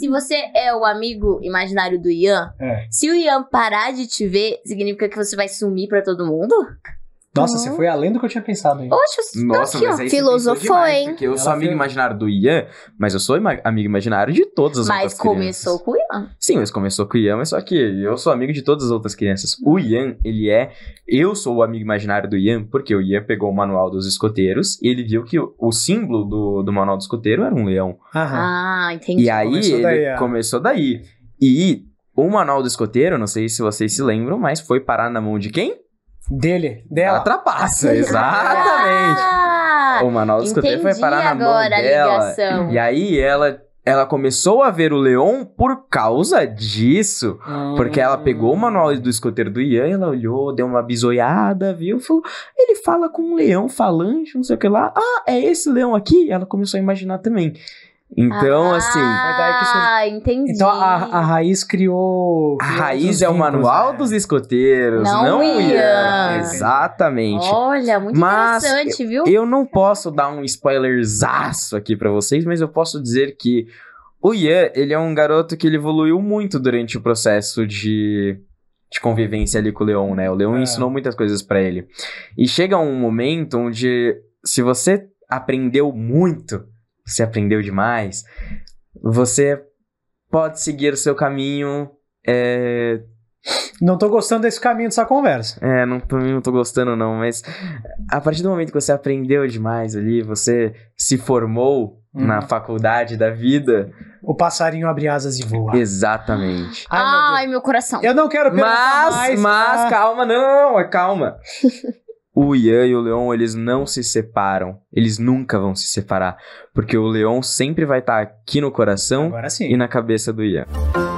Se você é o amigo imaginário do Ian, é. se o Ian parar de te ver, significa que você vai sumir para todo mundo? Nossa, uhum. você foi além do que eu tinha pensado Oxe, Nossa, aqui, mas filosofou, hein? Porque eu Ela sou amigo imaginário do Ian, mas eu sou amigo imaginário de todas as mas outras crianças. Mas começou com o Ian. Sim, mas começou com o Ian, mas só que eu sou amigo de todas as outras crianças. O Ian, ele é. Eu sou o amigo imaginário do Ian, porque o Ian pegou o manual dos escoteiros e ele viu que o, o símbolo do, do manual do escoteiro era um leão. Aham. Ah, entendi. E aí começou ele daí, é. começou daí. E o manual do escoteiro, não sei se vocês se lembram, mas foi parar na mão de quem? Dele, dela. Ela ah. trapaça, exatamente. Ah, o do Escoteiro foi parar na mão dela. E aí ela ela começou a ver o Leon por causa disso. Hum. Porque ela pegou o manual do escoteiro do Ian, ela olhou, deu uma bisoiada, viu? Falou, ele fala com um leão falange, não sei o que lá. Ah, é esse leão aqui? Ela começou a imaginar também. Então, ah, assim. Ah, entendi. Então a, a Raiz criou. A Raiz é o manual né? dos escoteiros, não, não Ian. Exatamente. Olha, muito mas interessante, viu? Eu, eu não posso dar um spoilerzaço aqui para vocês, mas eu posso dizer que o Ian, ele é um garoto que ele evoluiu muito durante o processo de de convivência ali com o Leon, né? O Leon é. ensinou muitas coisas para ele. E chega um momento onde se você aprendeu muito você aprendeu demais. Você pode seguir o seu caminho. É... Não tô gostando desse caminho, dessa conversa. É, não, não tô gostando, não, mas a partir do momento que você aprendeu demais ali, você se formou uhum. na faculdade da vida. O passarinho abre asas e voa. Exatamente. Ai, meu, Ai, meu coração. Eu não quero perguntar mas, mais. Mas, ah. calma, não, calma. o Ian e o Leon, eles não se separam. Eles nunca vão se separar. Porque o Leon sempre vai estar tá aqui no coração e na cabeça do Ian.